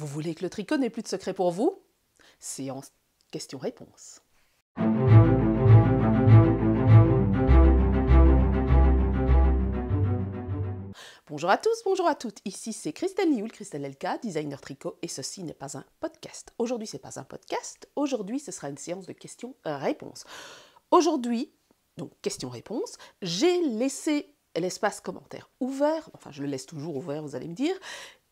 Vous voulez que le tricot n'ait plus de secret pour vous Séance question-réponse. Bonjour à tous, bonjour à toutes. Ici c'est Christelle Nioul, Christelle Elka, designer tricot, et ceci n'est pas un podcast. Aujourd'hui, c'est pas un podcast. Aujourd'hui, ce sera une séance de questions-réponses. Aujourd'hui, donc questions-réponses, j'ai laissé l'espace commentaire ouvert, enfin je le laisse toujours ouvert, vous allez me dire,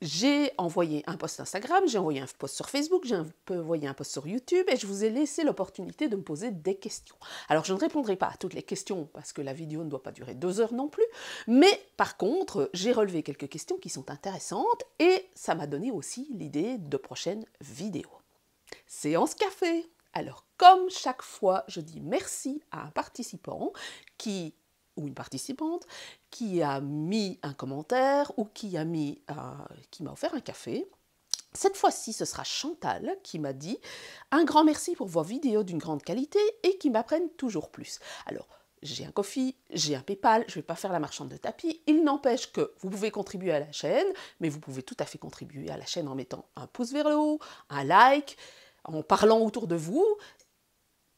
j'ai envoyé un post Instagram, j'ai envoyé un post sur Facebook, j'ai envoyé un post sur YouTube et je vous ai laissé l'opportunité de me poser des questions. Alors je ne répondrai pas à toutes les questions parce que la vidéo ne doit pas durer deux heures non plus, mais par contre j'ai relevé quelques questions qui sont intéressantes et ça m'a donné aussi l'idée de prochaines vidéos. Séance café Alors comme chaque fois, je dis merci à un participant qui ou une participante qui a mis un commentaire ou qui a mis un, euh, qui m'a offert un café. Cette fois-ci, ce sera Chantal qui m'a dit un grand merci pour vos vidéos d'une grande qualité et qui m'apprennent toujours plus. Alors, j'ai un coffee, j'ai un PayPal, je ne vais pas faire la marchande de tapis. Il n'empêche que vous pouvez contribuer à la chaîne, mais vous pouvez tout à fait contribuer à la chaîne en mettant un pouce vers le haut, un like, en parlant autour de vous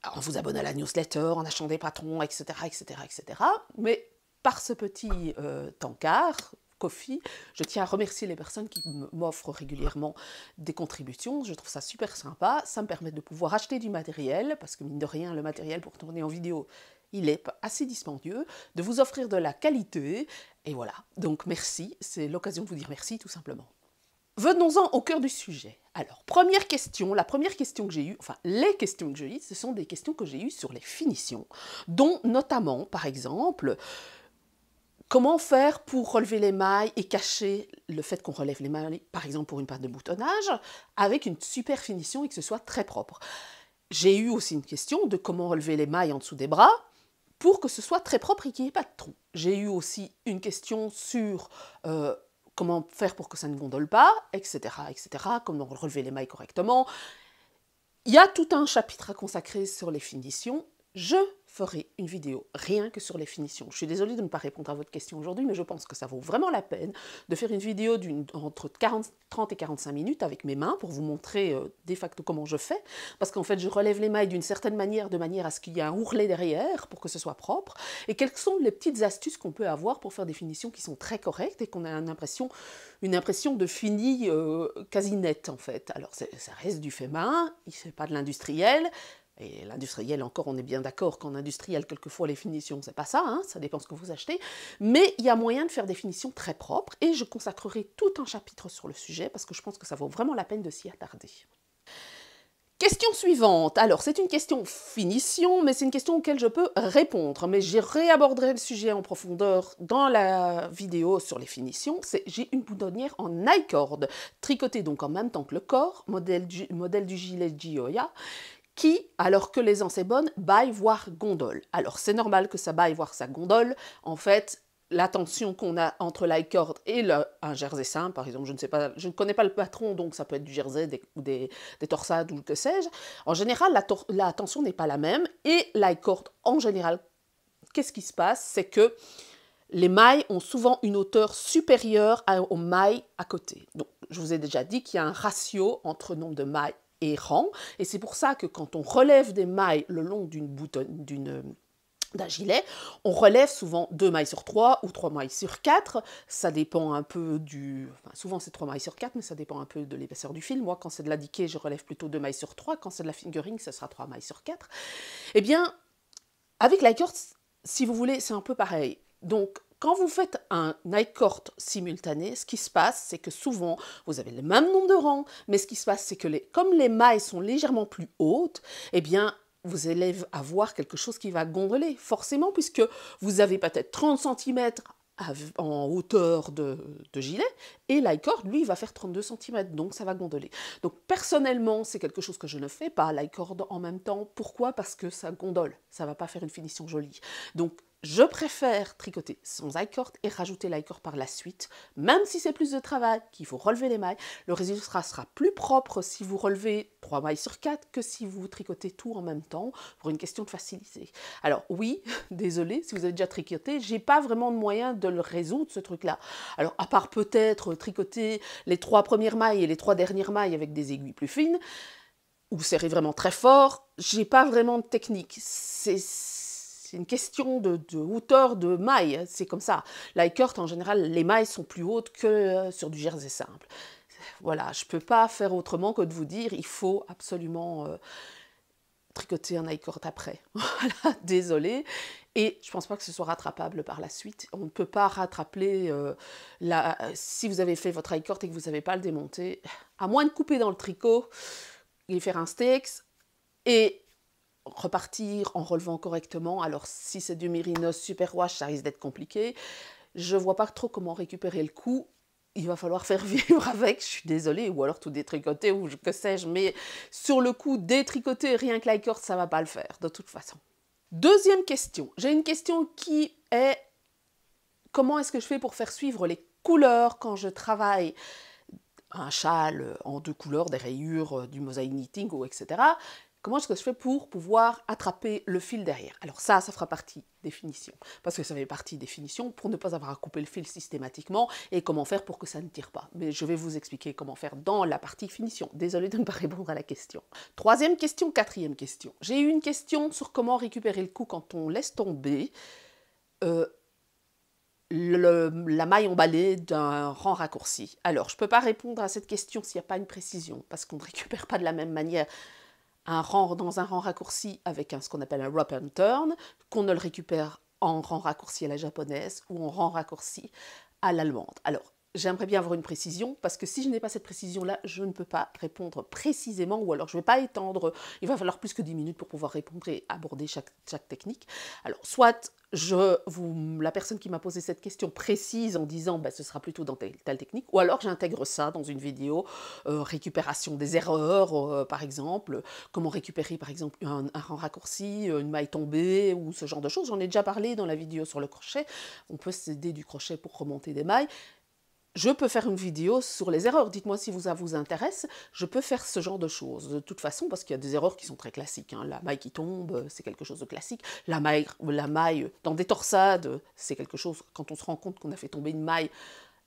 en vous abonnant à la newsletter, en achetant des patrons, etc., etc., etc. Mais par ce petit euh, tankard, Coffee, je tiens à remercier les personnes qui m'offrent régulièrement des contributions. Je trouve ça super sympa. Ça me permet de pouvoir acheter du matériel, parce que mine de rien, le matériel pour tourner en vidéo, il est assez dispendieux, de vous offrir de la qualité. Et voilà, donc merci, c'est l'occasion de vous dire merci tout simplement. Venons-en au cœur du sujet. Alors, première question, la première question que j'ai eue, enfin les questions que j'ai eues, ce sont des questions que j'ai eues sur les finitions, dont notamment, par exemple, comment faire pour relever les mailles et cacher le fait qu'on relève les mailles, par exemple pour une paire de boutonnage, avec une super finition et que ce soit très propre. J'ai eu aussi une question de comment relever les mailles en dessous des bras pour que ce soit très propre et qu'il n'y ait pas de trous. J'ai eu aussi une question sur... Euh, comment faire pour que ça ne gondole pas, etc., etc., comment relever les mailles correctement. Il y a tout un chapitre à consacrer sur les finitions. Je ferai une vidéo rien que sur les finitions. Je suis désolée de ne pas répondre à votre question aujourd'hui, mais je pense que ça vaut vraiment la peine de faire une vidéo d'une, entre 40, 30 et 45 minutes avec mes mains pour vous montrer euh, de facto comment je fais, parce qu'en fait je relève les mailles d'une certaine manière, de manière à ce qu'il y ait un ourlet derrière pour que ce soit propre, et quelles sont les petites astuces qu'on peut avoir pour faire des finitions qui sont très correctes et qu'on a une impression, une impression de fini euh, quasi net en fait. Alors ça reste du fait main, il ne fait pas de l'industriel, et l'industriel, encore, on est bien d'accord qu'en industriel, quelquefois, les finitions, c'est pas ça, hein, ça dépend ce que vous achetez. Mais il y a moyen de faire des finitions très propres et je consacrerai tout un chapitre sur le sujet parce que je pense que ça vaut vraiment la peine de s'y attarder. Question suivante. Alors, c'est une question finition, mais c'est une question auxquelles je peux répondre. Mais j'y réaborderai le sujet en profondeur dans la vidéo sur les finitions. C'est j'ai une boudonnière en ICORD, cord tricotée donc en même temps que le corps, modèle du, modèle du gilet Gioia, qui, alors que l'aisance est bonne, baille voire gondole. Alors c'est normal que ça baille voire ça gondole. En fait, la tension qu'on a entre l'iCord et le, un jersey simple, par exemple, je ne sais pas, je ne connais pas le patron, donc ça peut être du jersey, des, des, torsades ou que sais-je. En général, la, tension n'est pas la même et l'iCord, en général, qu'est-ce qui se passe C'est que les mailles ont souvent une hauteur supérieure aux mailles à côté. Donc, je vous ai déjà dit qu'il y a un ratio entre nombre de mailles errant. Et c'est pour ça que quand on relève des mailles le long d'une d'une d'un gilet. On relève souvent deux mailles sur 3 ou trois mailles sur 4. Ça dépend un peu du... souvent c'est trois mailles sur quatre mais ça dépend un peu de l'épaisseur du fil. Moi, quand c'est de la diquée, je relève plutôt deux mailles sur 3. Quand c'est de la fingering, ce sera trois mailles sur 4. Eh bien, avec la corde, si vous voulez, c'est un peu pareil. Donc, quand vous faites un night cord simultané, ce qui se passe, c'est que souvent, vous avez le même nombre de rangs, mais ce qui se passe, c'est que les, comme les mailles sont légèrement plus hautes, eh bien, vous allez avoir quelque chose qui va gondoler, forcément, puisque vous avez peut-être 30 cm en hauteur de, gilet, et l'icord, lui, va faire 32 cm, donc ça va gondoler. Donc personnellement, c'est quelque chose que je ne fais pas, l'icord en même temps. Pourquoi Parce que ça gondole, ça va pas faire une finition jolie. Donc je préfère tricoter sans i et rajouter li par la suite, même si c'est plus de travail, qu'il faut relever les mailles. Le résultat sera plus propre si vous relevez 3 mailles sur 4 que si vous tricotez tout en même temps, pour une question de facilité. Alors oui, désolé, si vous avez déjà tricoté, j'ai pas vraiment de moyen de le résoudre ce truc-là. Alors à part peut-être tricoter les trois premières mailles et les trois dernières mailles avec des aiguilles plus fines, ou serrer vraiment très fort, j'ai pas vraiment de technique. C'est c'est une question de, hauteur de maille, hein, c'est comme ça. L'Ikert, en général, les mailles sont plus hautes que euh, sur du jersey simple. Voilà, je ne peux pas faire autrement que de vous dire, il faut absolument euh, tricoter un Ikert après. voilà, désolé. Et je ne pense pas que ce soit rattrapable par la suite. On ne peut pas rattraper, euh, la, si vous avez fait votre e-corte et que vous n'avez pas le démonter, à moins de couper dans le tricot et faire un steaks, et repartir en relevant correctement. Alors si c'est du Mérinos super ça risque d'être compliqué. Je vois pas trop comment récupérer le coup. Il va falloir faire vivre avec, je suis désolée, ou alors tout détricoter, ou que sais-je, mais sur le coup, détricoter rien que la corde, ça va pas le faire, de toute façon. Deuxième question, j'ai une question qui est comment est-ce que je fais pour faire suivre les couleurs quand je travaille un châle en deux couleurs, des rayures, euh, du mosaïque knitting, ou etc. Comment est-ce que je fais pour pouvoir attraper le fil derrière Alors ça, ça fera partie définition, parce que ça fait partie définition pour ne pas avoir à couper le fil systématiquement et comment faire pour que ça ne tire pas. Mais je vais vous expliquer comment faire dans la partie finition. Désolée de ne pas répondre à la question. Troisième question, quatrième question. J'ai eu une question sur comment récupérer le coup quand on laisse tomber. Euh, le, la maille emballée d'un rang raccourci. Alors, je ne peux pas répondre à cette question s'il n'y a pas une précision, parce qu'on ne récupère pas de la même manière un rang, dans un rang raccourci avec ce qu'on appelle un wrap and turn, qu'on ne le récupère en rang raccourci à la japonaise ou en rang raccourci à l'allemande. Alors, j'aimerais bien avoir une précision, parce que si je n'ai pas cette précision-là, je ne peux pas répondre précisément, ou alors je ne vais pas étendre, il va falloir plus que 10 minutes pour pouvoir répondre et aborder chaque, technique. Alors, soit je, vous, la personne qui m'a posé cette question précise en disant bah, ce sera plutôt dans telle, technique, ou alors j'intègre ça dans une vidéo, euh, récupération des erreurs, euh, par exemple, comment récupérer par exemple un, rang raccourci, une maille tombée, ou ce genre de choses. J'en ai déjà parlé dans la vidéo sur le crochet. On peut s'aider du crochet pour remonter des mailles. Je peux faire une vidéo sur les erreurs. Dites-moi si vous, ça vous intéresse. Je peux faire ce genre de choses. De toute façon, parce qu'il y a des erreurs qui sont très classiques. Hein. La maille qui tombe, euh, c'est quelque chose de classique. La maille, la maille dans des torsades, c'est quelque chose, quand on se rend compte qu'on a fait tomber une maille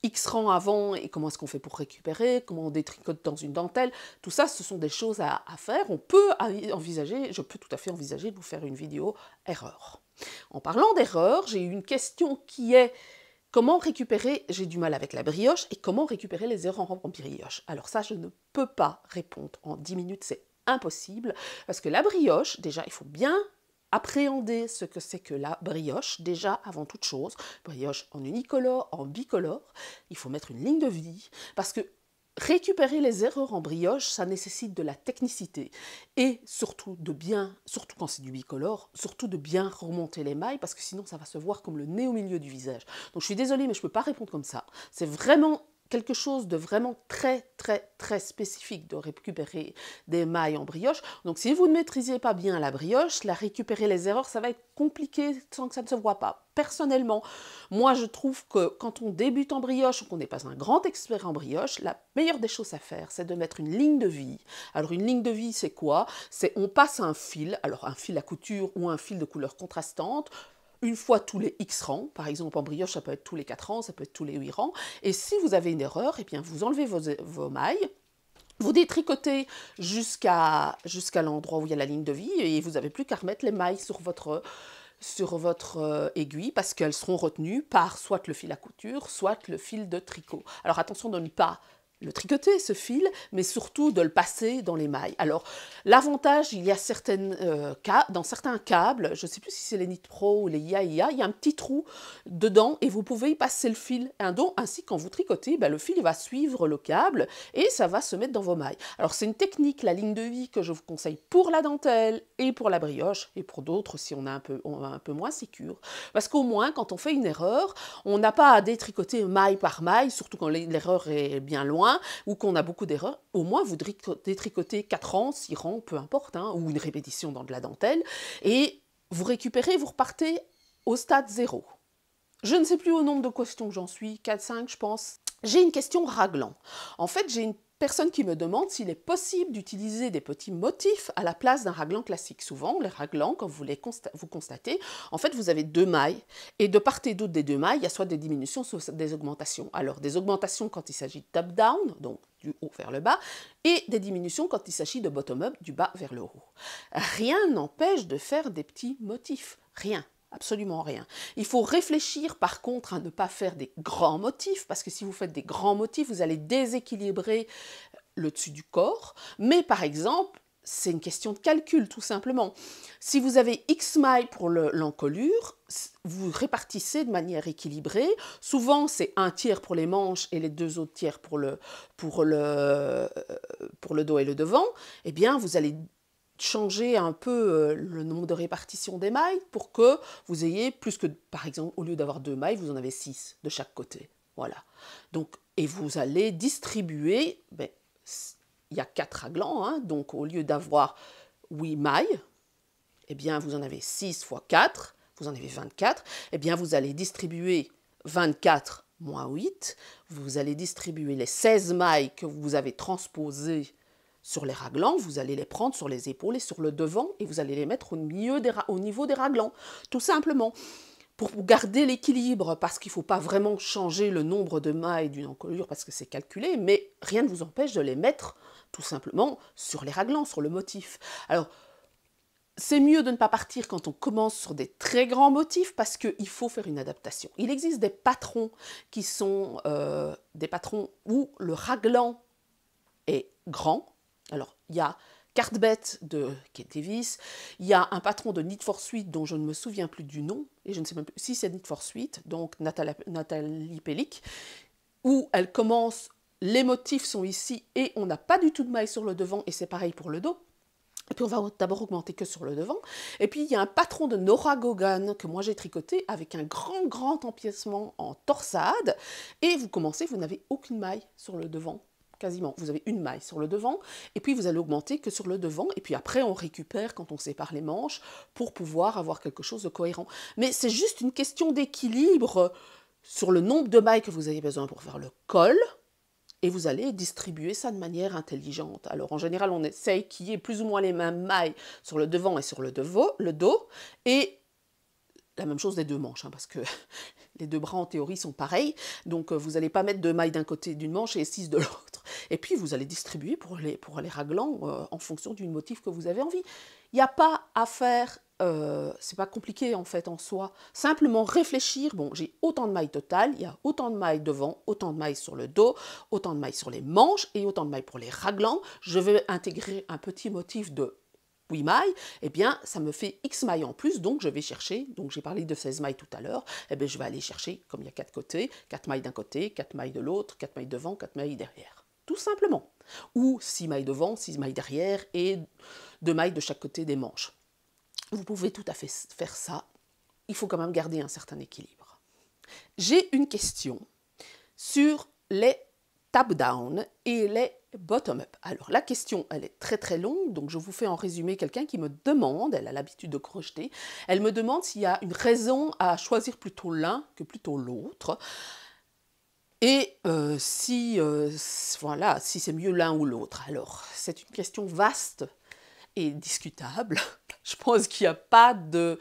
X rang avant et comment est-ce qu'on fait pour récupérer, comment on détricote dans une dentelle, tout ça, ce sont des choses à, faire. On peut envisager, je peux tout à fait envisager de vous faire une vidéo erreur. En parlant d'erreur, j'ai une question qui est Comment récupérer, j'ai du mal avec la brioche, et comment récupérer les erreurs en brioche Alors ça, je ne peux pas répondre en 10 minutes, c'est impossible, parce que la brioche, déjà, il faut bien appréhender ce que c'est que la brioche, déjà avant toute chose, brioche en unicolore, en bicolore, il faut mettre une ligne de vie, parce que Récupérer les erreurs en brioche, ça nécessite de la technicité et surtout de bien, surtout quand c'est du bicolore, surtout de bien remonter les mailles parce que sinon ça va se voir comme le nez au milieu du visage. Donc je suis désolée mais je ne peux pas répondre comme ça. C'est vraiment quelque chose de vraiment très, très, très spécifique de récupérer des mailles en brioche. Donc si vous ne maîtrisez pas bien la brioche, la récupérer les erreurs, ça va être compliqué sans que ça ne se voit pas. Personnellement, moi je trouve que quand on débute en brioche, qu'on n'est pas un grand expert en brioche, la meilleure des choses à faire, c'est de mettre une ligne de vie. Alors une ligne de vie, c'est quoi C'est on passe un fil, alors un fil à couture ou un fil de couleur contrastante, une fois tous les X rangs, par exemple en brioche ça peut être tous les 4 rangs, ça peut être tous les 8 rangs, et si vous avez une erreur, eh bien vous enlevez vos, mailles, vous détricotez jusqu'à jusqu'à l'endroit où il y a la ligne de vie et vous n'avez plus qu'à remettre les mailles sur votre, sur votre euh, aiguille parce qu'elles seront retenues par soit le fil à couture, soit le fil de tricot. Alors attention de ne pas le tricoter, ce fil, mais surtout de le passer dans les mailles. Alors, l'avantage, il y a certaines, euh, cas, dans certains câbles, je ne sais plus si c'est les NIT Pro ou les IAIA, il y a un petit trou dedans et vous pouvez y passer le fil. Un ainsi, quand vous tricotez, ben, le fil va suivre le câble et ça va se mettre dans vos mailles. Alors, c'est une technique, la ligne de vie, que je vous conseille pour la dentelle et pour la brioche et pour d'autres si on a un peu, on un peu moins sécure. Parce qu'au moins, quand on fait une erreur, on n'a pas à détricoter maille par maille, surtout quand l'erreur est bien loin Hein, ou qu'on a beaucoup d'erreurs, au moins vous détricotez 4 rangs, 6 rangs, peu importe, hein, ou une répétition dans de la dentelle, et vous récupérez, vous repartez au stade 0. Je ne sais plus au nombre de questions que j'en suis, 4-5 je pense. J'ai une question raglant, En fait, j'ai une Personne qui me demande s'il est possible d'utiliser des petits motifs à la place d'un raglan classique. Souvent, les raglans, comme vous les constatez, constatez, en fait, vous avez deux mailles. Et de part et d'autre des deux mailles, il y a soit des diminutions, soit des augmentations. Alors, des augmentations quand il s'agit de top-down, donc du haut vers le bas, et des diminutions quand il s'agit de bottom-up, du bas vers le haut. Rien n'empêche de faire des petits motifs. Rien. Absolument rien. Il faut réfléchir par contre à ne pas faire des grands motifs, parce que si vous faites des grands motifs, vous allez déséquilibrer le dessus du corps. Mais par exemple, c'est une question de calcul tout simplement. Si vous avez X mailles pour l'encolure, vous répartissez de manière équilibrée. Souvent, c'est un tiers pour les manches et les deux autres tiers pour le, pour le, euh, pour le dos et le devant. Eh bien, vous allez changer un peu euh, le nombre de répartition des mailles pour que vous ayez plus que, par exemple, au lieu d'avoir deux mailles, vous en avez six de chaque côté. Voilà. Donc, et vous allez distribuer, ben, il y a quatre aglants, hein. donc au lieu d'avoir huit mailles, et eh bien vous en avez 6 fois 4, vous en avez 24, et eh bien vous allez distribuer 24 moins 8, vous allez distribuer les 16 mailles que vous avez transposées sur les raglans, vous allez les prendre sur les épaules et sur le devant et vous allez les mettre au, milieu des au niveau des raglans, tout simplement, pour garder l'équilibre, parce qu'il ne faut pas vraiment changer le nombre de mailles d'une encolure parce que c'est calculé, mais rien ne vous empêche de les mettre tout simplement sur les raglans, sur le motif. Alors, c'est mieux de ne pas partir quand on commence sur des très grands motifs parce qu'il faut faire une adaptation. Il existe des patrons qui sont euh, des patrons où le raglan est grand alors, il y a Carte bête de Kate Davis, il y a un patron de Need for Suite dont je ne me souviens plus du nom, et je ne sais même plus si c'est Need for Suite, donc Nathalie, Nathalie Pellic, où elle commence, les motifs sont ici et on n'a pas du tout de maille sur le devant, et c'est pareil pour le dos. Et puis on va d'abord augmenter que sur le devant. Et puis il y a un patron de Nora Gogan que moi j'ai tricoté avec un grand grand empiècement en torsade. Et vous commencez, vous n'avez aucune maille sur le devant quasiment. Vous avez une maille sur le devant, et puis vous allez augmenter que sur le devant, et puis après on récupère quand on sépare les manches pour pouvoir avoir quelque chose de cohérent. Mais c'est juste une question d'équilibre sur le nombre de mailles que vous avez besoin pour faire le col, et vous allez distribuer ça de manière intelligente. Alors en général, on essaye qu'il y ait plus ou moins les mêmes mailles sur le devant et sur le, le dos, et la même chose des deux manches, hein, parce que les deux bras en théorie sont pareils, donc euh, vous n'allez pas mettre deux mailles d'un côté d'une manche et six de l'autre. Et puis vous allez distribuer pour les, pour les raglans euh, en fonction du motif que vous avez envie. Il n'y a pas à faire, euh, c'est pas compliqué en fait en soi, simplement réfléchir, bon j'ai autant de mailles totales, il y a autant de mailles devant, autant de mailles sur le dos, autant de mailles sur les manches et autant de mailles pour les raglans, je vais intégrer un petit motif de 8 mailles, eh bien, ça me fait x mailles en plus, donc je vais chercher, donc j'ai parlé de 16 mailles tout à l'heure, et eh bien, je vais aller chercher, comme il y a côtés, quatre mailles d'un côté, quatre mailles de l'autre, quatre mailles devant, quatre mailles derrière. Tout simplement. Ou six mailles devant, six mailles derrière et deux mailles de chaque côté des manches. Vous pouvez tout à fait faire ça. Il faut quand même garder un certain équilibre. J'ai une question sur les top-down et les bottom-up. Alors la question, elle est très très longue, donc je vous fais en résumé quelqu'un qui me demande, elle a l'habitude de crocheter, elle me demande s'il y a une raison à choisir plutôt l'un que plutôt l'autre. Et euh, si, euh, voilà, si c'est mieux l'un ou l'autre. Alors, c'est une question vaste et discutable. je pense qu'il n'y a pas de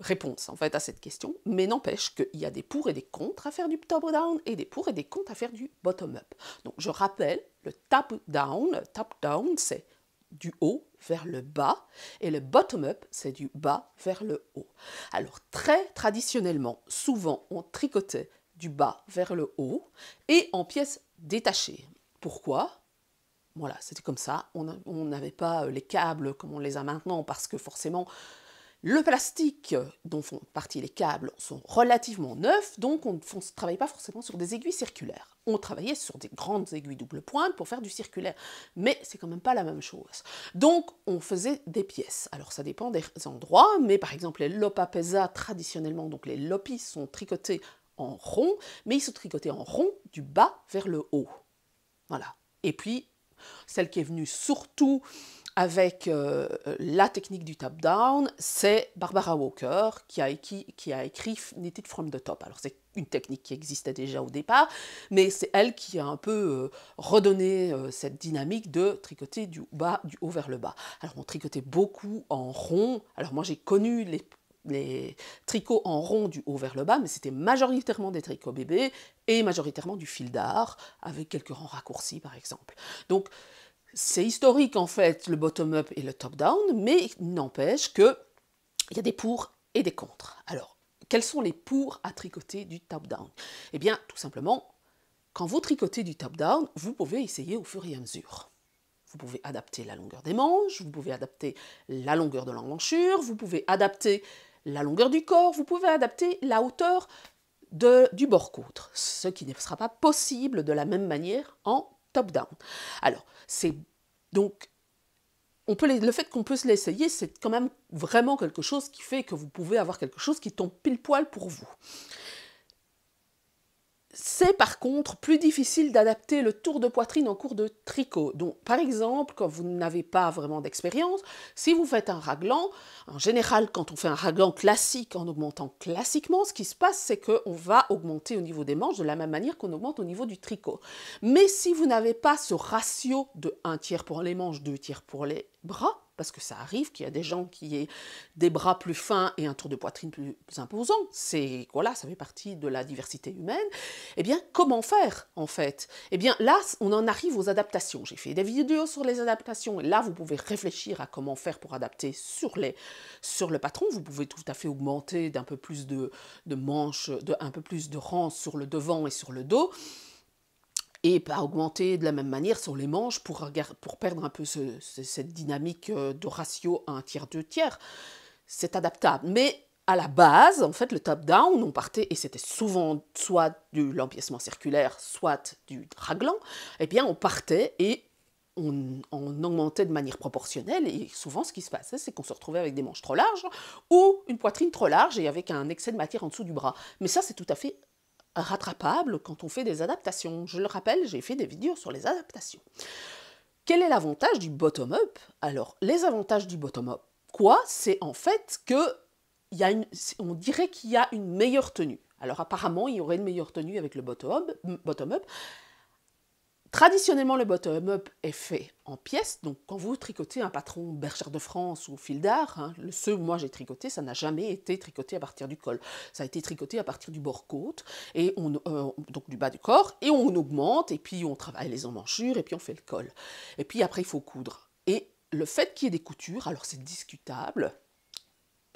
réponse en fait à cette question, mais n'empêche qu'il y a des pour et des contre à faire du top-down et des pour et des contre à faire du bottom-up. Donc je rappelle, le top-down, top-down c'est du haut vers le bas et le bottom-up c'est du bas vers le haut. Alors très traditionnellement, souvent on tricotait du bas vers le haut et en pièces détachées. Pourquoi Voilà, c'était comme ça, on n'avait pas les câbles comme on les a maintenant parce que forcément le plastique dont font partie les câbles sont relativement neufs, donc on ne travaille pas forcément sur des aiguilles circulaires. On travaillait sur des grandes aiguilles double pointe pour faire du circulaire, mais c'est quand même pas la même chose. Donc on faisait des pièces. Alors ça dépend des endroits, mais par exemple les lopapesa traditionnellement, donc les lopis sont tricotés en rond, mais ils sont tricotés en rond du bas vers le haut. Voilà. Et puis celle qui est venue surtout avec euh, la technique du top down c'est Barbara Walker qui a, écrit, qui a écrit From the Top. Alors c'est une technique qui existait déjà au départ, mais c'est elle qui a un peu euh, redonné euh, cette dynamique de tricoter du, bas, du haut vers le bas. Alors on tricotait beaucoup en rond. Alors moi j'ai connu les les tricots en rond du haut vers le bas, mais c'était majoritairement des tricots bébés et majoritairement du fil d'art, avec quelques rangs raccourcis par exemple. Donc c'est historique en fait le bottom-up et le top-down, mais n'empêche que il y a des pour et des contre. Alors, quels sont les pour à tricoter du top-down Eh bien, tout simplement, quand vous tricotez du top-down, vous pouvez essayer au fur et à mesure. Vous pouvez adapter la longueur des manches, vous pouvez adapter la longueur de l'emmanchure, vous pouvez adapter la longueur du corps, vous pouvez adapter la hauteur du bord côtre ce qui ne sera pas possible de la même manière en top-down. Alors, c'est donc on peut le fait qu'on peut se l'essayer, c'est quand même vraiment quelque chose qui fait que vous pouvez avoir quelque chose qui tombe pile poil pour vous. C'est par contre plus difficile d'adapter le tour de poitrine en cours de tricot. Donc, par exemple, quand vous n'avez pas vraiment d'expérience, si vous faites un raglan, en général, quand on fait un raglan classique en augmentant classiquement, ce qui se passe, c'est qu'on va augmenter au niveau des manches de la même manière qu'on augmente au niveau du tricot. Mais si vous n'avez pas ce ratio de 1 tiers pour les manches, 2 tiers pour les bras, parce que ça arrive qu'il y a des gens qui aient des bras plus fins et un tour de poitrine plus, imposant, c'est voilà, ça fait partie de la diversité humaine. et eh bien, comment faire en fait Et eh bien, là, on en arrive aux adaptations. J'ai fait des vidéos sur les adaptations et là, vous pouvez réfléchir à comment faire pour adapter sur les sur le patron. Vous pouvez tout à fait augmenter d'un peu plus de, de manches, de un peu plus de rangs sur le devant et sur le dos et pas augmenter de la même manière sur les manches pour, pour perdre un peu cette dynamique euh, de ratio 1 tiers, deux tiers. C'est adaptable. Mais à la base, en fait, le top-down, on partait, et c'était souvent soit de l'empiècement circulaire, soit du raglan, et eh bien, on partait et on, on, augmentait de manière proportionnelle. Et souvent, ce qui se passait, c'est qu'on se retrouvait avec des manches trop larges ou une poitrine trop large et avec un excès de matière en dessous du bras. Mais ça, c'est tout à fait rattrapable quand on fait des adaptations. Je le rappelle, j'ai fait des vidéos sur les adaptations. Quel est l'avantage du bottom-up Alors, les avantages du bottom-up, quoi C'est en fait que une, on dirait qu'il y a une meilleure tenue. Alors apparemment, il y aurait une meilleure tenue avec le bottom-up, bottom up Traditionnellement, le bottom-up est fait en pièces. Donc, quand vous tricotez un patron Bergère de France ou fil d'art, ce hein, ce moi j'ai tricoté, ça n'a jamais été tricoté à partir du col. Ça a été tricoté à partir du bord-côte, et euh, donc du bas du corps, et on augmente, et puis on travaille les emmanchures, et puis on fait le col. Et puis après, il faut coudre. Et le fait qu'il y ait des coutures, alors c'est discutable,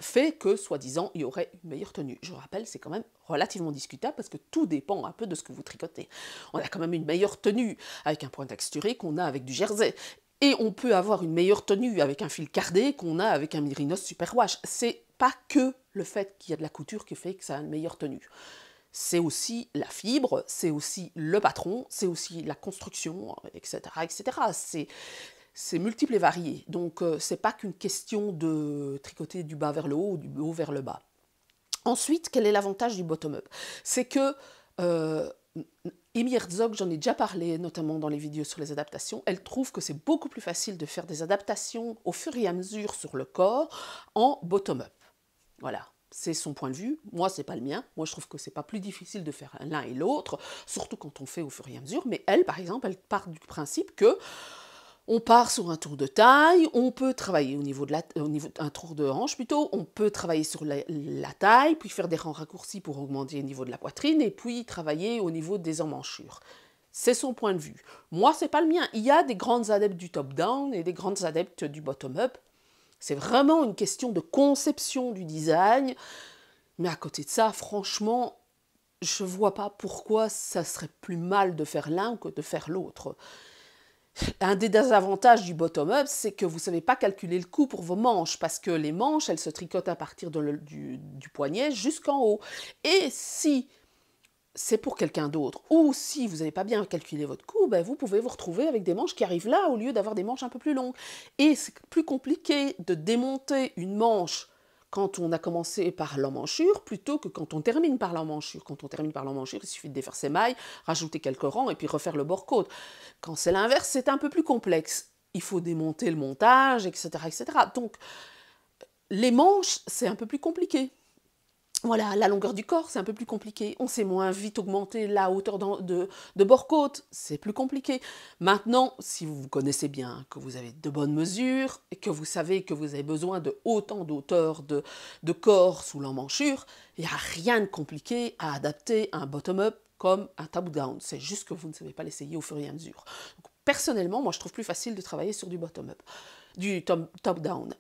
fait que, soi-disant, il y aurait une meilleure tenue. Je rappelle, c'est quand même relativement discutable parce que tout dépend un peu de ce que vous tricotez. On a quand même une meilleure tenue avec un point texturé qu'on a avec du jersey. Et on peut avoir une meilleure tenue avec un fil cardé qu'on a avec un mérinos super wash. C'est pas que le fait qu'il y a de la couture qui fait que ça a une meilleure tenue. C'est aussi la fibre, c'est aussi le patron, c'est aussi la construction, etc. etc c'est multiple et varié. Donc, ce euh, c'est pas qu'une question de tricoter du bas vers le haut ou du haut vers le bas. Ensuite, quel est l'avantage du bottom-up C'est que euh, Herzog, j'en ai déjà parlé, notamment dans les vidéos sur les adaptations, elle trouve que c'est beaucoup plus facile de faire des adaptations au fur et à mesure sur le corps en bottom-up. Voilà, c'est son point de vue. Moi, c'est pas le mien. Moi, je trouve que c'est pas plus difficile de faire l'un et l'autre, surtout quand on fait au fur et à mesure. Mais elle, par exemple, elle part du principe que on part sur un tour de taille, on peut travailler au niveau de la, au niveau un tour de hanche plutôt, on peut travailler sur la, taille, puis faire des rangs raccourcis pour augmenter le niveau de la poitrine, et puis travailler au niveau des emmanchures. C'est son point de vue. Moi, c'est pas le mien. Il y a des grandes adeptes du top-down et des grandes adeptes du bottom-up. C'est vraiment une question de conception du design. Mais à côté de ça, franchement, je vois pas pourquoi ça serait plus mal de faire l'un que de faire l'autre. Un des désavantages du bottom-up, c'est que vous ne savez pas calculer le coût pour vos manches, parce que les manches, elles se tricotent à partir du, poignet jusqu'en haut. Et si c'est pour quelqu'un d'autre, ou si vous n'avez pas bien calculé votre coût, ben, vous pouvez vous retrouver avec des manches qui arrivent là, au lieu d'avoir des manches un peu plus longues. Et c'est plus compliqué de démonter une manche quand on a commencé par l'emmanchure plutôt que quand on termine par l'emmanchure. Quand on termine par l'emmanchure, il suffit de défaire ses mailles, rajouter quelques rangs et puis refaire le bord-côte. Quand c'est l'inverse, c'est un peu plus complexe. Il faut démonter le montage, etc. etc. Donc, les manches, c'est un peu plus compliqué. Voilà, la longueur du corps, c'est un peu plus compliqué. On sait moins vite augmenter la hauteur de, de bord-côte, c'est plus compliqué. Maintenant, si vous connaissez bien, que vous avez de bonnes mesures, et que vous savez que vous avez besoin de autant d'hauteur de, de corps sous l'emmanchure, il n'y a rien de compliqué à adapter un bottom-up comme un top-down. C'est juste que vous ne savez pas l'essayer au fur et à mesure. personnellement, moi, je trouve plus facile de travailler sur du bottom-up, du top-down.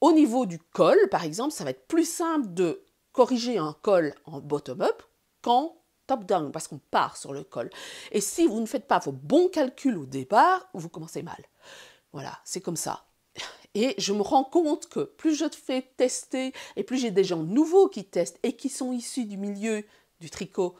au niveau du col, par exemple, ça va être plus simple de corriger un col en bottom-up qu'en top-down, parce qu'on part sur le col. Et si vous ne faites pas vos bons calculs au départ, vous commencez mal. Voilà, c'est comme ça. Et je me rends compte que plus je te fais tester, et plus j'ai des gens nouveaux qui testent et qui sont issus du milieu du tricot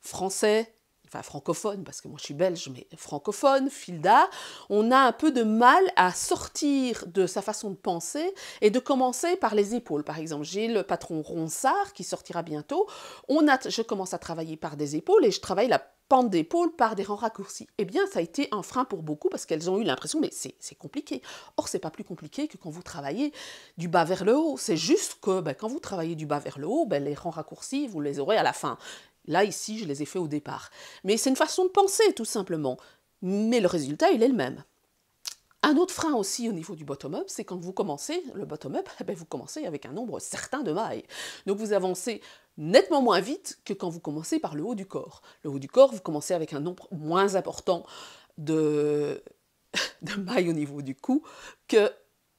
français, enfin francophone, parce que moi je suis belge, mais francophone, Filda, on a un peu de mal à sortir de sa façon de penser et de commencer par les épaules. Par exemple, j'ai le patron Ronsard qui sortira bientôt. On a, je commence à travailler par des épaules et je travaille la pente d'épaule par des rangs raccourcis. Eh bien, ça a été un frein pour beaucoup parce qu'elles ont eu l'impression, mais c'est compliqué. Or, c'est pas plus compliqué que quand vous travaillez du bas vers le haut. C'est juste que ben, quand vous travaillez du bas vers le haut, ben, les rangs raccourcis, vous les aurez à la fin. Là, ici, je les ai faits au départ. Mais c'est une façon de penser, tout simplement. Mais le résultat, il est le même. Un autre frein aussi au niveau du bottom-up, c'est quand vous commencez le bottom-up, eh ben, vous commencez avec un nombre certain de mailles. Donc vous avancez nettement moins vite que quand vous commencez par le haut du corps. Le haut du corps, vous commencez avec un nombre moins important de, de mailles au niveau du cou que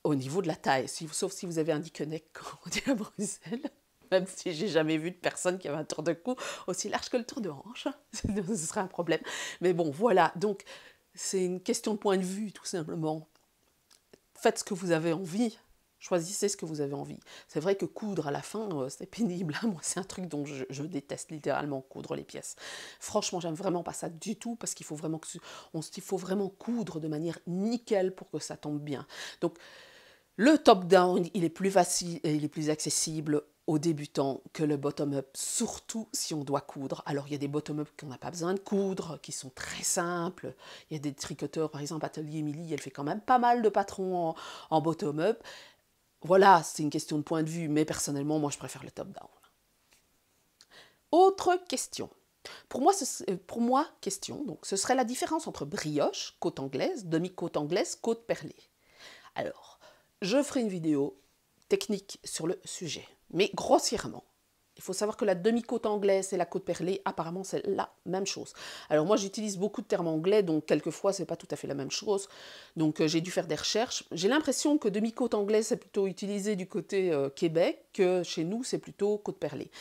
au niveau de la taille, sauf si vous avez un dick-neck, comme on dit à Bruxelles même si j'ai jamais vu de personne qui avait un tour de cou aussi large que le tour de hanche. Ce serait un problème. Mais bon, voilà. Donc, c'est une question de point de vue, tout simplement. Faites ce que vous avez envie. Choisissez ce que vous avez envie. C'est vrai que coudre à la fin, euh, c'est pénible. Moi, c'est un truc dont je, déteste littéralement coudre les pièces. Franchement, j'aime vraiment pas ça du tout parce qu'il faut vraiment il faut vraiment coudre de manière nickel pour que ça tombe bien. Donc, le top-down, il est plus facile et il est plus accessible aux débutants que le bottom-up, surtout si on doit coudre. Alors il y a des bottom-up qu'on n'a pas besoin de coudre, qui sont très simples. Il y a des tricoteurs, par exemple Atelier Emily, elle fait quand même pas mal de patrons en, bottom-up. Voilà, c'est une question de point de vue, mais personnellement, moi je préfère le top-down. Autre question. Pour moi, euh, pour moi, question, donc, ce serait la différence entre brioche, côte anglaise, demi-côte anglaise, côte perlée. Alors, je ferai une vidéo technique sur le sujet. Mais grossièrement, il faut savoir que la demi-côte anglaise et la côte perlée, apparemment, c'est la même chose. Alors moi, j'utilise beaucoup de termes anglais, donc quelquefois, ce n'est pas tout à fait la même chose. Donc euh, j'ai dû faire des recherches. J'ai l'impression que demi-côte anglaise, c'est plutôt utilisé du côté euh, Québec, que chez nous, c'est plutôt côte perlée.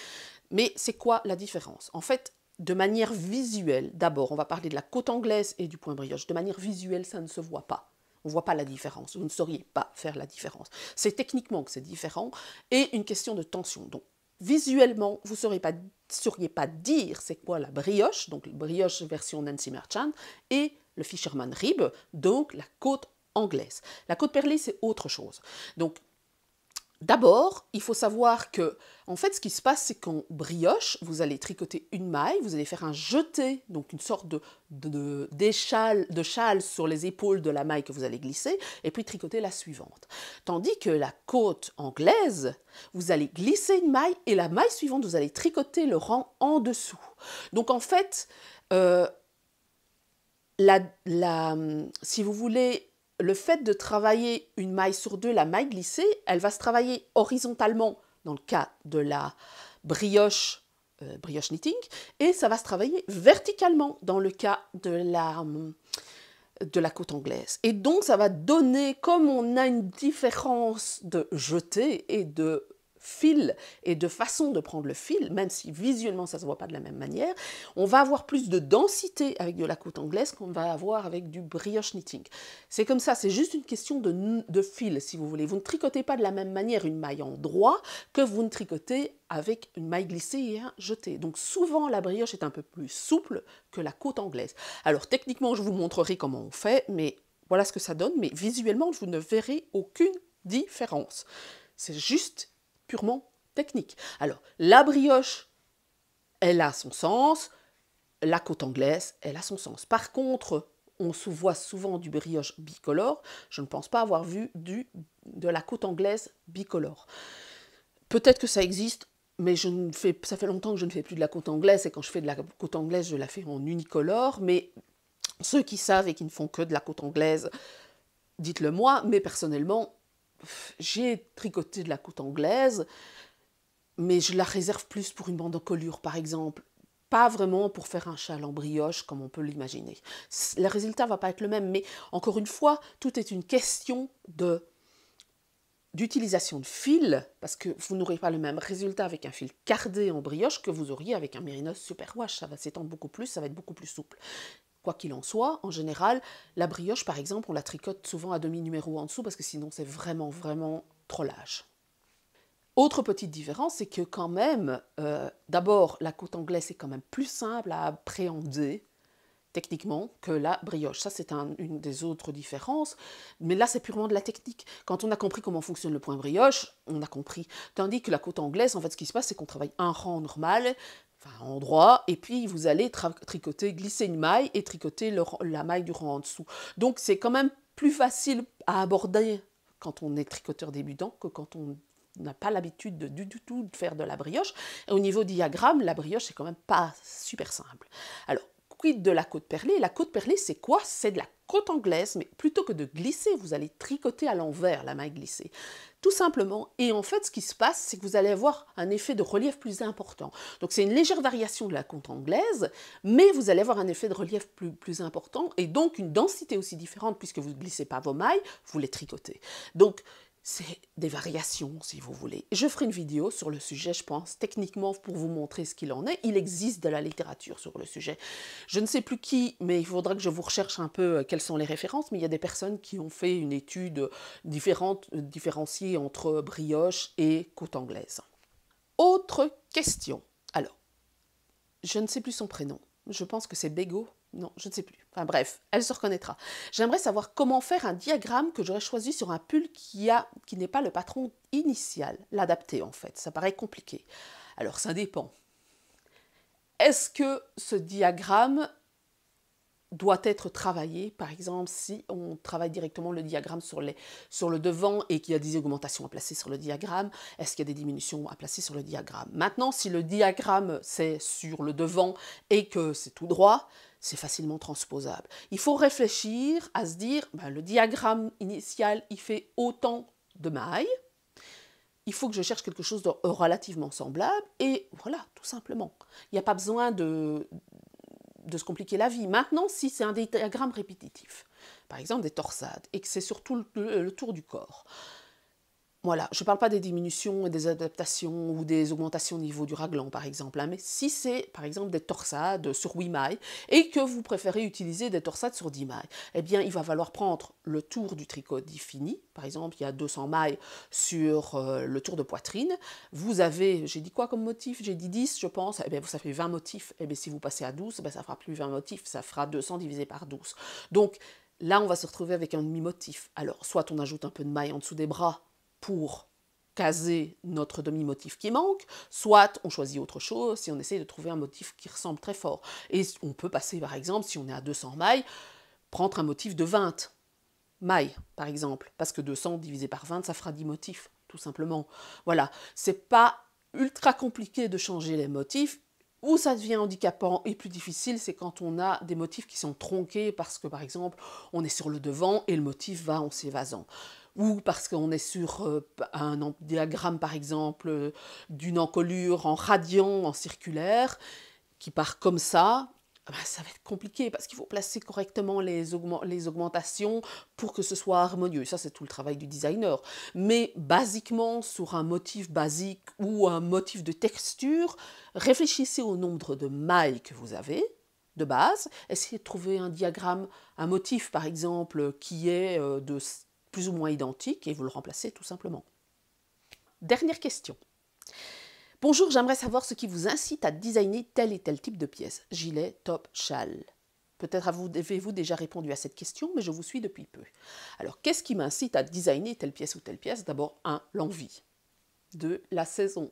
Mais c'est quoi la différence En fait, de manière visuelle, d'abord, on va parler de la côte anglaise et du point brioche. De manière visuelle, ça ne se voit pas. On ne voit pas la différence, vous ne sauriez pas faire la différence. C'est techniquement que c'est différent et une question de tension. Donc visuellement, vous ne sauriez pas, sauriez pas dire c'est quoi la brioche, donc la brioche version Nancy Merchant, et le Fisherman Rib, donc la côte anglaise. La côte perlée, c'est autre chose. Donc D'abord, il faut savoir que, en fait, ce qui se passe, c'est qu'en brioche, vous allez tricoter une maille, vous allez faire un jeté, donc une sorte de, de, châle, sur les épaules de la maille que vous allez glisser, et puis tricoter la suivante. Tandis que la côte anglaise, vous allez glisser une maille, et la maille suivante, vous allez tricoter le rang en dessous. Donc, en fait, euh, la, si vous voulez, le fait de travailler une maille sur deux, la maille glissée, elle va se travailler horizontalement dans le cas de la brioche, euh, brioche knitting, et ça va se travailler verticalement dans le cas de la, de la côte anglaise. Et donc ça va donner, comme on a une différence de jeté et de fil et de façon de prendre le fil, même si visuellement ça ne se voit pas de la même manière, on va avoir plus de densité avec de la côte anglaise qu'on va avoir avec du brioche knitting. C'est comme ça, c'est juste une question de, de, fil, si vous voulez. Vous ne tricotez pas de la même manière une maille en droit que vous ne tricotez avec une maille glissée et un jeté. Donc souvent la brioche est un peu plus souple que la côte anglaise. Alors techniquement, je vous montrerai comment on fait, mais voilà ce que ça donne, mais visuellement, vous ne verrez aucune différence. C'est juste purement technique. Alors, la brioche, elle a son sens, la côte anglaise, elle a son sens. Par contre, on se voit souvent du brioche bicolore. Je ne pense pas avoir vu du, de la côte anglaise bicolore. Peut-être que ça existe, mais je ne fais, ça fait longtemps que je ne fais plus de la côte anglaise, et quand je fais de la côte anglaise, je la fais en unicolore. Mais ceux qui savent et qui ne font que de la côte anglaise, dites-le moi, mais personnellement, j'ai tricoté de la côte anglaise, mais je la réserve plus pour une bande en colure par exemple. Pas vraiment pour faire un châle en brioche comme on peut l'imaginer. Le résultat va pas être le même, mais encore une fois, tout est une question de d'utilisation de fil, parce que vous n'aurez pas le même résultat avec un fil cardé en brioche que vous auriez avec un mérinos superwash. Ça va s'étendre beaucoup plus, ça va être beaucoup plus souple. Quoi qu'il en soit, en général, la brioche, par exemple, on la tricote souvent à demi-numéro en dessous parce que sinon c'est vraiment, vraiment trop lâche. Autre petite différence, c'est que quand même, euh, d'abord, la côte anglaise est quand même plus simple à appréhender techniquement que la brioche. Ça, c'est une des autres différences. Mais là, c'est purement de la technique. Quand on a compris comment fonctionne le point brioche, on a compris. Tandis que la côte anglaise, en fait, ce qui se passe, c'est qu'on travaille un rang normal enfin endroit, et puis vous allez tricoter, glisser une maille et tricoter la maille du rang en dessous. Donc c'est quand même plus facile à aborder quand on est tricoteur débutant que quand on n'a pas l'habitude du, du tout de faire de la brioche. Et au niveau diagramme, la brioche, c'est quand même pas super simple. Alors, de la côte perlée La côte perlée, c'est quoi C'est de la côte anglaise, mais plutôt que de glisser, vous allez tricoter à l'envers la maille glissée. Tout simplement. Et en fait, ce qui se passe, c'est que vous allez avoir un effet de relief plus important. Donc, c'est une légère variation de la côte anglaise, mais vous allez avoir un effet de relief plus, plus important et donc une densité aussi différente puisque vous ne glissez pas vos mailles, vous les tricotez. Donc, c'est des variations, si vous voulez. Je ferai une vidéo sur le sujet, je pense, techniquement, pour vous montrer ce qu'il en est. Il existe de la littérature sur le sujet. Je ne sais plus qui, mais il faudra que je vous recherche un peu euh, quelles sont les références, mais il y a des personnes qui ont fait une étude différente, euh, différenciée entre brioche et côte anglaise. Autre question. Alors, je ne sais plus son prénom. Je pense que c'est Bego, non, je ne sais plus. Enfin bref, elle se reconnaîtra. J'aimerais savoir comment faire un diagramme que j'aurais choisi sur un pull qui, qui n'est pas le patron initial, l'adapter en fait. Ça paraît compliqué. Alors ça dépend. Est-ce que ce diagramme doit être travaillé, par exemple, si on travaille directement le diagramme sur, les, sur le devant et qu'il y a des augmentations à placer sur le diagramme, est-ce qu'il y a des diminutions à placer sur le diagramme Maintenant, si le diagramme c'est sur le devant et que c'est tout droit, c'est facilement transposable. Il faut réfléchir à se dire, ben, le diagramme initial, il fait autant de mailles, il faut que je cherche quelque chose de relativement semblable, et voilà, tout simplement. Il n'y a pas besoin de, de se compliquer la vie. Maintenant, si c'est un diagramme répétitif, par exemple des torsades, et que c'est surtout le tour du corps, voilà, je ne parle pas des diminutions et des adaptations ou des augmentations au niveau du raglan, par exemple, hein, mais si c'est, par exemple, des torsades sur 8 mailles et que vous préférez utiliser des torsades sur 10 mailles, eh bien, il va falloir prendre le tour du tricot défini. Par exemple, il y a 200 mailles sur euh, le tour de poitrine. Vous avez, j'ai dit quoi comme motif J'ai dit 10, je pense. Eh bien, ça fait 20 motifs. Eh bien, si vous passez à 12, ben, ça fera plus 20 motifs, ça fera 200 divisé par 12. Donc, Là, on va se retrouver avec un demi-motif. Alors, soit on ajoute un peu de mailles en dessous des bras pour caser notre demi-motif qui manque, soit on choisit autre chose si on essaie de trouver un motif qui ressemble très fort. Et on peut passer, par exemple, si on est à 200 mailles, prendre un motif de 20 mailles, par exemple, parce que 200 divisé par 20, ça fera 10 motifs, tout simplement. Voilà, c'est pas ultra compliqué de changer les motifs, où ça devient handicapant et plus difficile, c'est quand on a des motifs qui sont tronqués parce que, par exemple, on est sur le devant et le motif va en s'évasant ou parce qu'on est sur euh, un diagramme, par exemple, euh, d'une encolure en radiant, en circulaire, qui part comme ça, ah ben, ça va être compliqué parce qu'il faut placer correctement les, les, augmentations pour que ce soit harmonieux. Ça, c'est tout le travail du designer. Mais basiquement, sur un motif basique ou un motif de texture, réfléchissez au nombre de mailles que vous avez de base. Essayez de trouver un diagramme, un motif par exemple, qui est euh, de plus ou moins identique et vous le remplacez tout simplement. Dernière question. Bonjour, j'aimerais savoir ce qui vous incite à designer tel et tel type de pièce. Gilet, top, châle. Peut-être avez-vous déjà répondu à cette question, mais je vous suis depuis peu. Alors, qu'est-ce qui m'incite à designer telle pièce ou telle pièce D'abord, un, L'envie. 2. La saison.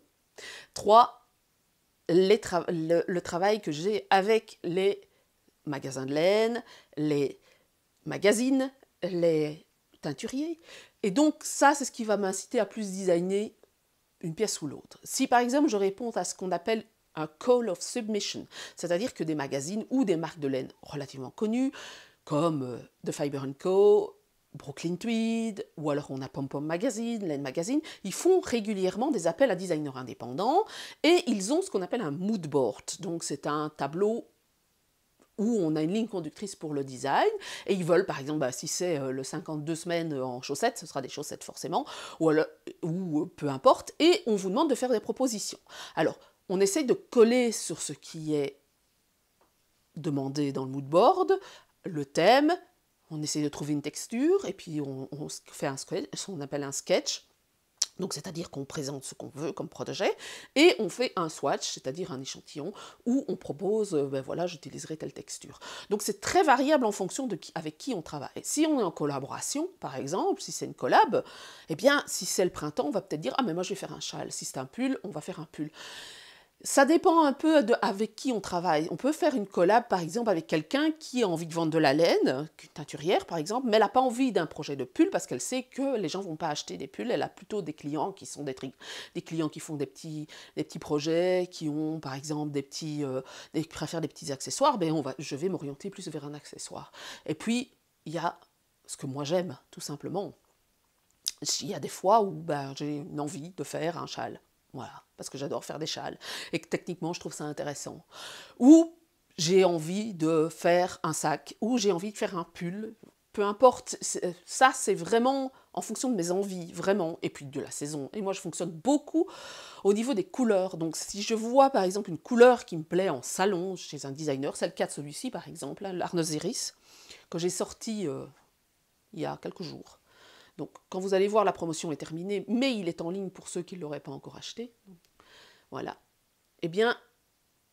3. le, travail que j'ai avec les magasins de laine, les magazines, les et donc ça, c'est ce qui va m'inciter à plus designer une pièce ou l'autre. Si par exemple je réponds à ce qu'on appelle un call of submission, c'est-à-dire que des magazines ou des marques de laine relativement connues, comme euh, The Fiber Co, Brooklyn Tweed, ou alors on a Pom Pom Magazine, Laine Magazine, ils font régulièrement des appels à designers indépendants et ils ont ce qu'on appelle un mood board. Donc c'est un tableau où on a une ligne conductrice pour le design, et ils veulent, par exemple, bah, si c'est euh, le 52 semaines euh, en chaussettes, ce sera des chaussettes forcément, ou, euh, peu importe, et on vous demande de faire des propositions. Alors, on essaye de coller sur ce qui est demandé dans le mood board, le thème, on essaye de trouver une texture, et puis on, fait un sketch, on appelle un sketch, donc, c'est-à-dire qu'on présente ce qu'on veut comme projet et on fait un swatch, c'est-à-dire un échantillon où on propose, euh, ben voilà, j'utiliserai telle texture. Donc, c'est très variable en fonction de qui, avec qui on travaille. Si on est en collaboration, par exemple, si c'est une collab, eh bien, si c'est le printemps, on va peut-être dire, ah, mais moi, je vais faire un châle. Si c'est un pull, on va faire un pull. Ça dépend un peu de avec qui on travaille. On peut faire une collab, par exemple, avec quelqu'un qui a envie de vendre de la laine, une teinturière, par exemple, mais elle n'a pas envie d'un projet de pull parce qu'elle sait que les gens ne vont pas acheter des pulls. Elle a plutôt des clients qui sont des, clients qui font des petits, des petits projets, qui ont, par exemple, des petits, euh, préfèrent des petits accessoires. Ben on va, je vais m'orienter plus vers un accessoire. Et puis il y a ce que moi j'aime, tout simplement. Il y a des fois où ben, j'ai une envie de faire un châle parce que j'adore faire des châles et que techniquement, je trouve ça intéressant. Ou j'ai envie de faire un sac, ou j'ai envie de faire un pull, peu importe. Euh, ça, c'est vraiment en fonction de mes envies, vraiment, et puis de la saison. Et moi, je fonctionne beaucoup au niveau des couleurs. Donc, si je vois, par exemple, une couleur qui me plaît en salon chez un designer, c'est le cas de celui-ci, par exemple, hein, l'arnosiris, que j'ai sorti euh, il y a quelques jours. Donc quand vous allez voir, la promotion est terminée, mais il est en ligne pour ceux qui ne l'auraient pas encore acheté. Voilà. Eh bien,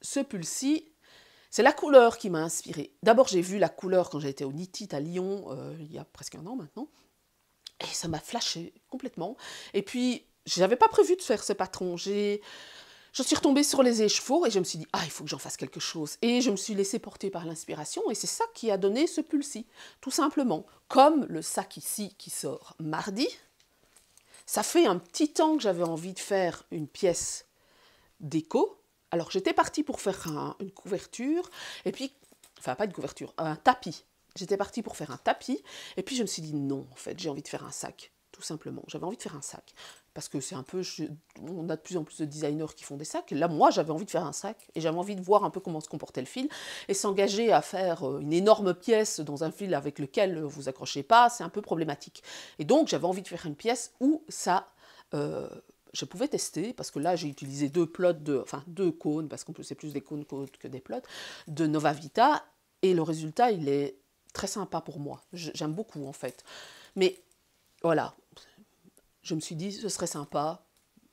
ce pull-ci, c'est la couleur qui m'a inspirée. D'abord, j'ai vu la couleur quand j'étais au Nitit à Lyon, euh, il y a presque un an maintenant. Et ça m'a flashé complètement. Et puis, je n'avais pas prévu de faire ce patron. J'ai je suis retombée sur les échevaux et je me suis dit, ah, il faut que j'en fasse quelque chose. Et je me suis laissée porter par l'inspiration et c'est ça qui a donné ce pulsi, tout simplement. Comme le sac ici qui sort mardi, ça fait un petit temps que j'avais envie de faire une pièce déco. Alors j'étais partie pour faire une couverture, et puis, enfin pas une couverture, un tapis. J'étais partie pour faire un tapis, et puis je me suis dit non, en fait, j'ai envie de faire un sac, tout simplement. J'avais envie de faire un sac parce que c'est un peu, on a de plus en plus de designers qui font des sacs. là, moi, j'avais envie de faire un sac et j'avais envie de voir un peu comment se comportait le fil. Et s'engager à faire euh, une énorme pièce dans un fil avec lequel vous accrochez pas, c'est un peu problématique. Et donc, j'avais envie de faire une pièce où ça. Euh, je pouvais tester, parce que là j'ai utilisé deux plots, de, enfin deux cônes, parce qu'on c'est plus des cônes que des plots, de Novavita, et le résultat il est très sympa pour moi. J'aime beaucoup en fait. Mais voilà, je me suis dit, ce serait sympa.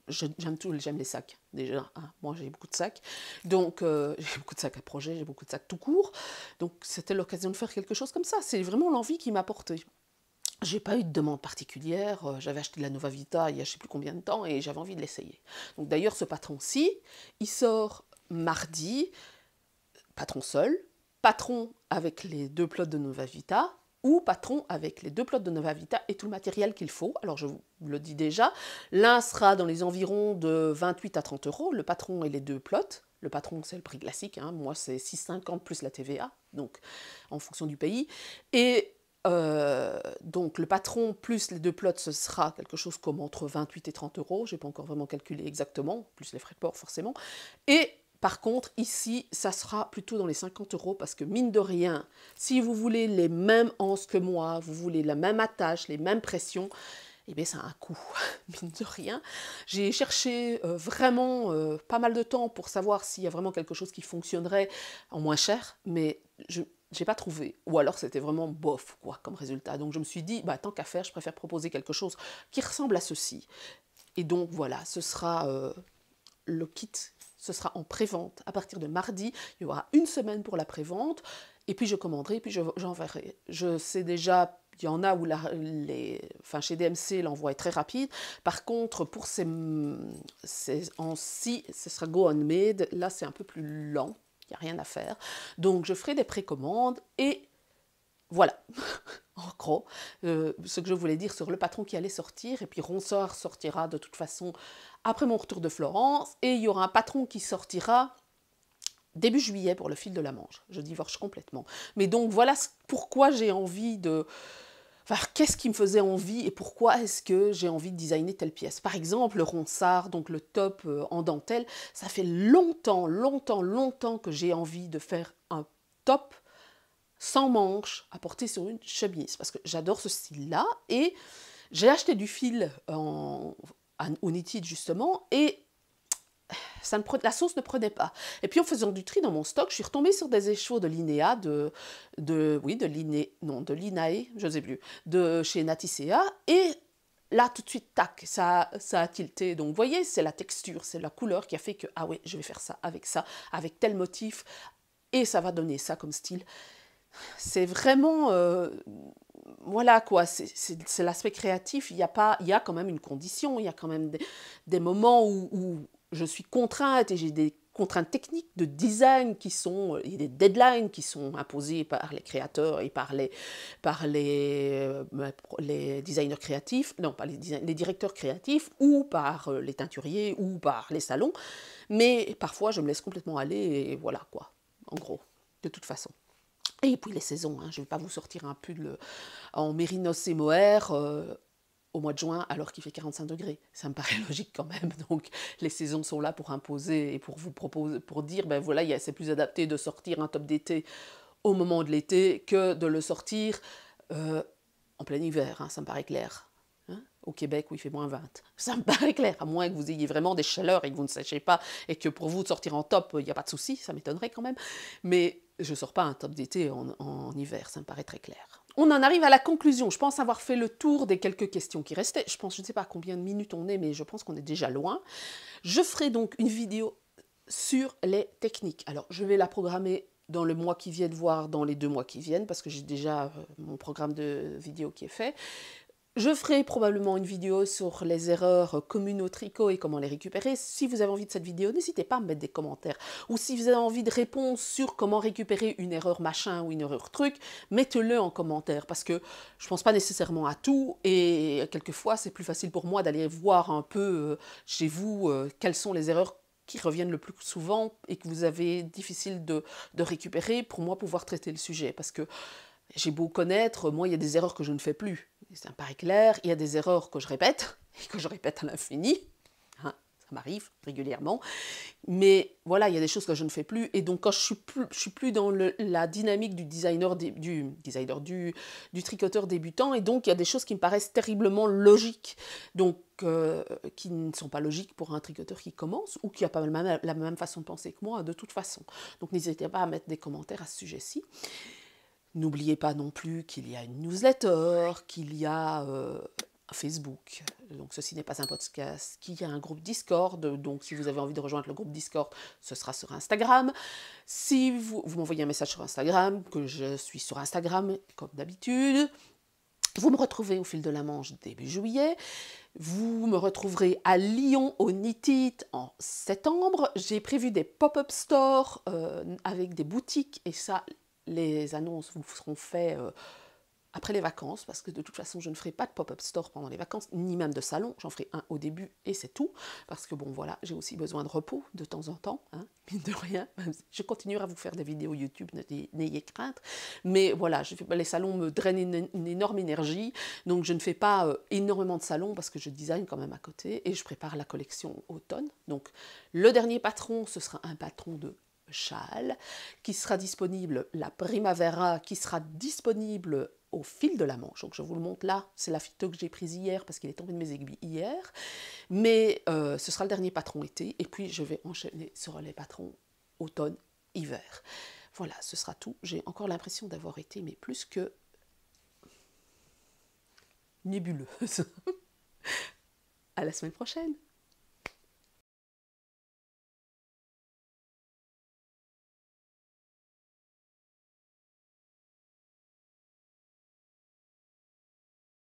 J'aime tout, j'aime les sacs déjà. Hein, moi, j'ai beaucoup de sacs. Donc, euh, j'ai beaucoup de sacs à projet, j'ai beaucoup de sacs tout court. Donc, c'était l'occasion de faire quelque chose comme ça. C'est vraiment l'envie qui m'a porté J'ai pas eu de demande particulière. Euh, j'avais acheté de la Nova Vita il y a je sais plus combien de temps et j'avais envie de l'essayer. Donc, d'ailleurs, ce patron-ci, il sort mardi, patron seul, patron avec les deux plots de Nova Vita ou patron avec les deux plots de Nova Vita et tout le matériel qu'il faut. Alors je vous le dis déjà, l'un sera dans les environs de 28 à 30 euros, le patron et les deux plots. Le patron, c'est le prix classique, hein. moi c'est 6,50 plus la TVA, donc en fonction du pays. Et euh, donc le patron plus les deux plots, ce sera quelque chose comme entre 28 et 30 euros, je n'ai pas encore vraiment calculé exactement, plus les frais de port forcément. Et par contre, ici, ça sera plutôt dans les 50 euros parce que mine de rien, si vous voulez les mêmes anses que moi, vous voulez la même attache, les mêmes pressions, eh bien, ça a un coût, mine de rien. J'ai cherché euh, vraiment euh, pas mal de temps pour savoir s'il y a vraiment quelque chose qui fonctionnerait en moins cher, mais je n'ai pas trouvé. Ou alors, c'était vraiment bof, quoi, comme résultat. Donc, je me suis dit, bah, tant qu'à faire, je préfère proposer quelque chose qui ressemble à ceci. Et donc, voilà, ce sera euh, le kit ce sera en prévente. À partir de mardi, il y aura une semaine pour la prévente, et puis je commanderai, puis j'enverrai. Je, sais déjà il y en a où la, les, enfin chez DMC l'envoi est très rapide. Par contre, pour ces, en si, ce sera Go On Made. Là, c'est un peu plus lent. Il n'y a rien à faire. Donc, je ferai des précommandes et voilà, en gros, euh, ce que je voulais dire sur le patron qui allait sortir. Et puis Ronsard sortira de toute façon après mon retour de Florence. Et il y aura un patron qui sortira début juillet pour le fil de la Manche. Je divorce complètement. Mais donc voilà pourquoi j'ai envie de... Enfin, qu'est-ce qui me faisait envie et pourquoi est-ce que j'ai envie de designer telle pièce Par exemple, le ronsard, donc le top euh, en dentelle, ça fait longtemps, longtemps, longtemps que j'ai envie de faire un top sans manches à porter sur une chemise parce que j'adore ce style-là et j'ai acheté du fil en, en, justement et ça ne la sauce ne prenait pas. Et puis en faisant du tri dans mon stock, je suis retombée sur des échevaux de Linéa, de, de oui, de non, de Linae, je ne sais plus, de chez Naticea et là tout de suite tac, ça ça a tilté. Donc vous voyez, c'est la texture, c'est la couleur qui a fait que ah oui, je vais faire ça avec ça, avec tel motif et ça va donner ça comme style c'est vraiment euh, voilà quoi, c'est l'aspect créatif. Il y a pas, il y a quand même une condition, il y a quand même des, moments où, je suis contrainte et j'ai des contraintes techniques de design qui sont, euh, il y a des deadlines qui sont imposées par les créateurs et par les, les, euh, ben, les designers créatifs, non pas les, les directeurs créatifs ou par les teinturiers ou par les salons. Mais parfois je me laisse complètement aller et voilà quoi, en gros, de toute façon. Et puis les saisons, hein, je ne vais pas vous sortir un pull euh, en mérinos et mohair euh, au mois de juin alors qu'il fait 45 degrés. Ça me paraît logique quand même. Donc les saisons sont là pour imposer et pour vous proposer, pour dire, ben voilà, c'est plus adapté de sortir un top d'été au moment de l'été que de le sortir euh, en plein hiver, hein, ça me paraît clair hein. au Québec où il fait moins 20. Ça me paraît clair, à moins que vous ayez vraiment des chaleurs et que vous ne sachiez pas, et que pour vous de sortir en top, il n'y a pas de souci, ça m'étonnerait quand même. Mais je ne sors pas un top d'été en, hiver, ça me paraît très clair. On en arrive à la conclusion. Je pense avoir fait le tour des quelques questions qui restaient. Je pense, je ne sais pas combien de minutes on est, mais je pense qu'on est déjà loin. Je ferai donc une vidéo sur les techniques. Alors, je vais la programmer dans le mois qui vient, voire dans les deux mois qui viennent, parce que j'ai déjà euh, mon programme de vidéo qui est fait. Je ferai probablement une vidéo sur les erreurs communes au tricot et comment les récupérer. Si vous avez envie de cette vidéo, n'hésitez pas à me mettre des commentaires. Ou si vous avez envie de réponses sur comment récupérer une erreur machin ou une erreur truc, mettez-le en commentaire parce que je pense pas nécessairement à tout et quelquefois c'est plus facile pour moi d'aller voir un peu euh, chez vous euh, quelles sont les erreurs qui reviennent le plus souvent et que vous avez difficile de, de récupérer pour moi pouvoir traiter le sujet parce que j'ai beau connaître, moi, il y a des erreurs que je ne fais plus. C'est un paraît clair. Il y a des erreurs que je répète, et que je répète à l'infini. Hein, ça m'arrive régulièrement. Mais voilà, il y a des choses que je ne fais plus. Et donc, quand je suis plus, je suis plus dans la dynamique du designer, du, designer du, tricoteur débutant, et donc il y a des choses qui me paraissent terriblement logiques. Donc, euh, qui ne sont pas logiques pour un tricoteur qui commence ou qui a pas la même façon de penser que moi, de toute façon. Donc, n'hésitez pas à mettre des commentaires à ce sujet-ci. N'oubliez pas non plus qu'il y a une newsletter, qu'il y a euh, un Facebook, donc ceci n'est pas un podcast, qu'il y a un groupe Discord, donc si vous avez envie de rejoindre le groupe Discord, ce sera sur Instagram. Si vous, m'envoyez un message sur Instagram, que je suis sur Instagram comme d'habitude, vous me retrouvez au fil de la manche début juillet. Vous me retrouverez à Lyon au Nitit en septembre. J'ai prévu des pop-up stores euh, avec des boutiques et ça, les annonces vous seront faites euh, après les vacances, parce que de toute façon, je ne ferai pas de pop-up store pendant les vacances, ni même de salon. J'en ferai un au début et c'est tout. Parce que bon, voilà, j'ai aussi besoin de repos de temps en temps, hein, de rien. Je continuerai à vous faire des vidéos YouTube, n'ayez crainte. Mais voilà, les salons me drainent une, énorme énergie. Donc, je ne fais pas euh, énormément de salons parce que je design quand même à côté et je prépare la collection automne. Donc, le dernier patron, ce sera un patron de châle qui sera disponible, la primavera qui sera disponible au fil de la manche. Donc je vous le montre là, c'est la photo que j'ai prise hier parce qu'il est tombé de mes aiguilles hier. Mais euh, ce sera le dernier patron été et puis je vais enchaîner sur les patrons automne, hiver. Voilà, ce sera tout. J'ai encore l'impression d'avoir été, mais plus que nébuleuse. à la semaine prochaine